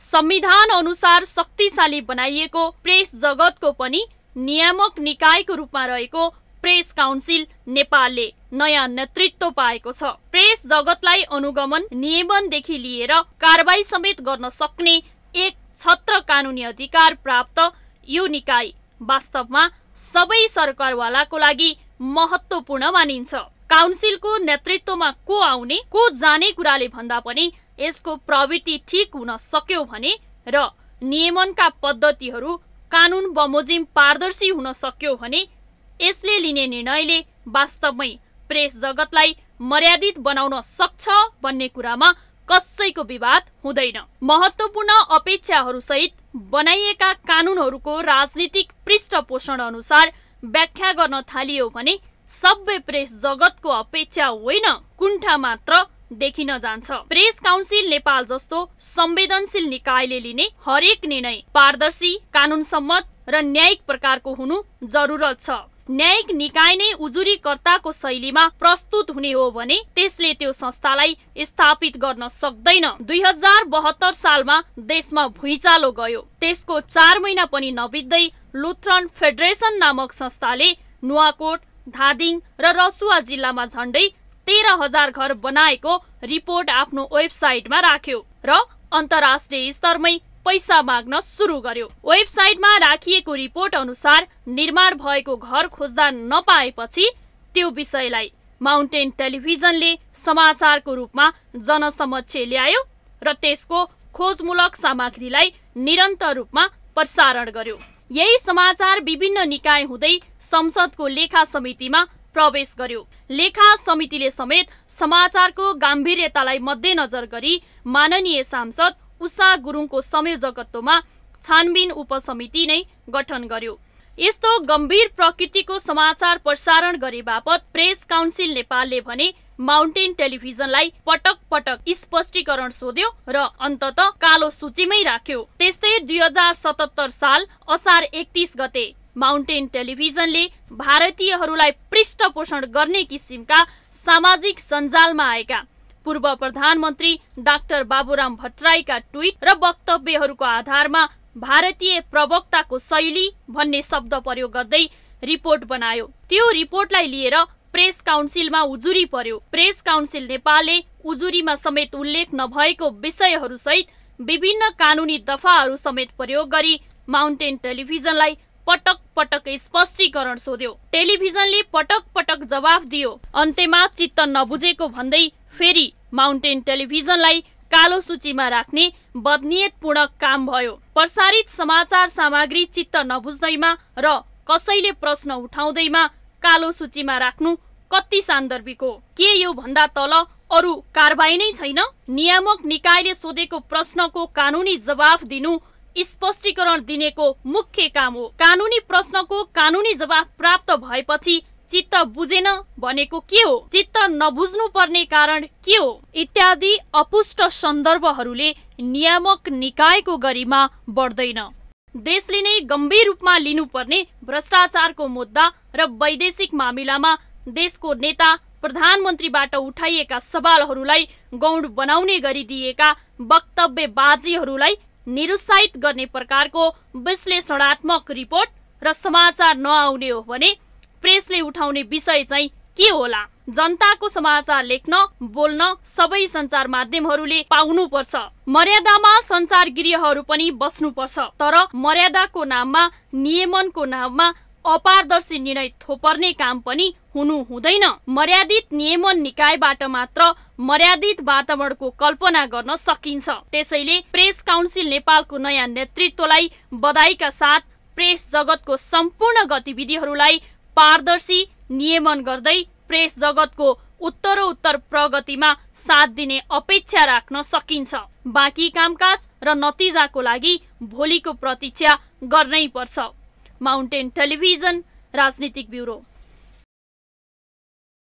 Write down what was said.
संविधान अनुसार शक्तिशाली बनाइएको प्रेस जगतको पनि नियामक निकायको रूपमा रहेको प्रेस काउन्सिल नेपालले नयाँ नेतृत्व पाएको छ प्रेस जगतलाई अनुगमन नियमनदेखि लिएर कारवाही समेत गर्न सक्ने एक छत्र कानुनी अधिकार प्राप्त यो निकाय वास्तवमा सबै सरकारवालाको लागि महत्त्वपूर्ण मानिन्छ काउन्सिलको नेतृत्वमा को आउने को जाने कुराले भन्दा पनि यसको प्रवृत्ति ठिक हुन सक्यो भने र नियमनका पद्धतिहरू कानुन बमोजिम पारदर्शी हुन सक्यो भने यसले लिने निर्णयले वास्तवमै प्रेस जगतलाई मर्यादित बनाउन सक्छ भन्ने कुरामा कसैको विवाद हुँदैन महत्त्वपूर्ण अपेक्षाहरूसहित बनाइएका कानुनहरूको राजनीतिक पृष्ठपोषण अनुसार व्याख्या गर्न थालियो भने सबै प्रेस जगतको अपेक्षा होइन कुण्ठा मात्र देखिन जान्छ प्रेस काउन्सिल नेपाल जस्तो संवेदनशील निकायले लिने हरेक निर्णय पारदर्शी कानुन सम्मत र न्यायिक प्रकारको हुनु जरुरत छ न्यायिक निकाय नै उजुरीकर्ताको शैलीमा प्रस्तुत हुने हो भने त्यसले त्यो संस्थालाई स्थापित गर्न सक्दैन दुई हजार बहत्तर सालमा देशमा भुइँचालो गयो त्यसको चार महिना पनि नबित्दै लुथरन फेडरेसन नामक संस्थाले नुवाकोट धादिङ र रसुवा जिल्लामा झन्डै तेह्र हजार घर बनाएको रिपोर्ट आफ्नो वेबसाइटमा राख्यो र अन्तर्राष्ट्रिय स्तरमै पैसा माग्न सुरु गर्यो वेबसाइटमा राखिएको रिपोर्ट अनुसार निर्माण भएको घर खोज्दा नपाएपछि त्यो विषयलाई माउन्टेन टेलिभिजनले समाचारको रूपमा जनसमक्ष ल्यायो र त्यसको खोजमूलक सामग्रीलाई निरन्तर रूपमा प्रसारण गर्यो यही समाचार विभिन्न निकाय हुँदै संसदको लेखा समितिमा प्रवेश गर्यो लेखा समितिले समेत समाचारको गाम्भीर्यतालाई मध्यनजर गरी माननीय सांसद उषा गुरुङको संयोजकत्वमा छानबिन उपसमिति नै गठन गर्यो यस्तो गम्भीर प्रकृतिको समाचार प्रसारण गरे बापत प्रेस काउन्सिल नेपालले भने माउन्टेन टेलिभिजनलाई पटक पटक स्पष्टीकरण सोध्यो र अन्तत कालो सूचीमै राख्यो त्यस्तै दुई हजार सतहत्तर साल असार एकतिस गते माउन्टेन टेलिभिजनले भारतीयहरूलाई पृष्ठ पोषण गर्ने किसिमका सामाजिक सञ्जालमा आएका पूर्व प्रधानमन्त्री डाक्टर बाबुराम भट्टराईका ट्विट र वक्तव्यहरूको आधारमा भारतीय प्रवक्ताको शैली भन्ने शब्द प्रयोग गर्दै रिपोर्ट बनायो त्यो रिपोर्टलाई लिएर प्रेस काउन्सिलमा उजुरी पर्यो प्रेस काउन्सिल नेपालले उजुरीमा समेत उल्लेख नभएको विषयहरू सहित विभिन्न कानुनी दफाहरू समेत प्रयोग गरी माउन्टेन टेलिभिजनलाई पटक पटक स्पष्टीकरण सोध्यो टेलिभिजनले पटक पटक जवाफ दियो अन्त्यमा चित्त नबुझेको भन्दै फेरि माउन्टेन टेलिभिजनलाई कालो सूचीमा राख्ने बदनियतपूर्ण काम भयो प्रसारित समाचार सामग्री चित्त नबुझ्दैमा र कसैले प्रश्न उठाउँदैमा कालो सूचीमा राख्नु कति सान्दर्भिक हो के यो भन्दा तल अरू कारबाही नै छैन नियामक निकायले सोधेको प्रश्नको कानुनी जवाफ दिनु स्पष्टीकरण दिनेको मुख्य काम हो कानुनी प्रश्नको कानुनी जवाफ प्राप्त भएपछि चित्त बुझेन भनेको के हो चित्त नबुझ्नु पर्ने कारण के हो इत्यादि अपुष्ट सन्दर्भहरूले नियामक निकायको गरिमा बढ्दैन देशले नै गम्भीर रूपमा लिनुपर्ने भ्रष्टाचारको मुद्दा र वैदेशिक मामिलामा देशको नेता प्रधानमन्त्रीबाट उठाइएका सवालहरूलाई गौण बनाउने गरिदिएका वक्तव्यबाजीहरूलाई निरुत्साहित गर्ने प्रकारको विश्लेषणात्मक रिपोर्ट र समाचार नआउने हो भने प्रेसले उठाउने विषय चाहिँ के होला जनताको समाचार लेख्न बोल्न सबै सञ्चार माध्यमहरूले पाउनु पर्छ मर्यादामा सञ्चार गृहहरू पनि बस्नुपर्छ तर मर्यादाको नाममा नियमनको नाममा अपारदर्शी निर्णय थोपर्ने काम पनि हुनु हुँदैन मर्यादित नियमन निकायबाट मात्र मर्यादित वातावरणको कल्पना गर्न सकिन्छ त्यसैले प्रेस काउन्सिल नेपालको नयाँ नेतृत्वलाई बधाईका साथ प्रेस जगतको सम्पूर्ण गतिविधिहरूलाई पारदर्शी नियमन गर्दै प्रेस जगतको उत्तरोत्तर प्रगतिमा साथ दिने अपेक्षा राख्न सकिन्छ बाँकी कामकाज र नतिजाको लागि भोलिको प्रतीक्षा गर्नै पर्छ माउन्टेन टेलिभिजन राजनीतिक ब्युरो